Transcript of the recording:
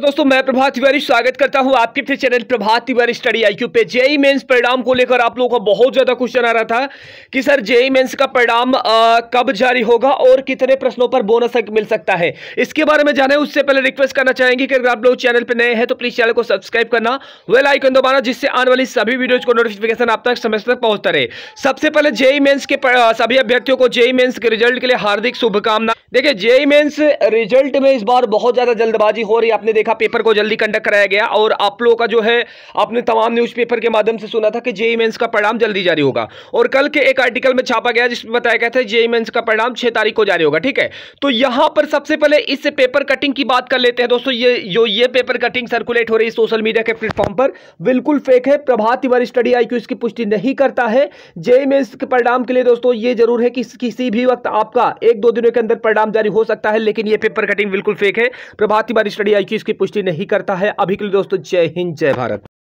दोस्तों मैं प्रभात तिवारी स्वागत करता हूं आपके फिर channel Prabhat Tiwari study IQ पे जेई मेंस परिणाम को लेकर आप लोगों का बहुत ज्यादा क्वेश्चन आ रहा था कि सर जेई मेंस का परिणाम कब जारी होगा और कितने प्रश्नों पर बोनस अंक मिल सकता है इसके बारे में जाने उससे पहले रिक्वेस्ट करना चाहेंगे कि अगर आप लोग चैनल पर नए हैं तो प्लीज चैनल को सब्सक्राइब करना वेल आइकन दबाना जिससे आने वाली सभी वीडियोज को नोटिफिकेशन आप तक समय तक पहुंचता रहे सबसे पहले जेई मेन्स के सभी अभ्यर्थियों को जेई मेन्स के रिजल्ट के लिए हार्दिक शुभकामना देखिये जेई मेन्स रिजल्ट में इस बार बहुत ज्यादा जल्दबाजी हो रही है आपने देखा पेपर को जल्दी कंडक्ट कराया गया और आप लोगों का जो है आपने तमाम न्यूज़पेपर के माध्यम से सुना था कि जेई मेन्स e का परिणाम जल्दी जारी होगा और कल के एक आर्टिकल में छापा गया जिसमें बताया गया था जेई मेन्स e का परिणाम छः तारीख को जारी होगा ठीक है तो यहाँ पर सबसे पहले इस पेपर कटिंग की बात कर लेते हैं दोस्तों ये जो ये पेपर कटिंग सर्कुलेट हो रही है सोशल मीडिया के प्लेटफॉर्म पर बिल्कुल फेक है प्रभात तिवारी स्टडी आई इसकी पुष्टि नहीं करता है जेई मेन्स e के परिणाम के लिए दोस्तों ये जरूर है कि किसी भी वक्त आपका एक दो दिनों के अंदर परिणाम जारी हो सकता है लेकिन ये पेपर कटिंग बिल्कुल फेक है प्रभात तिवारी स्टडी आई इसकी पुष्टि नहीं करता है अभी के लिए दोस्तों जय हिंद जय भारत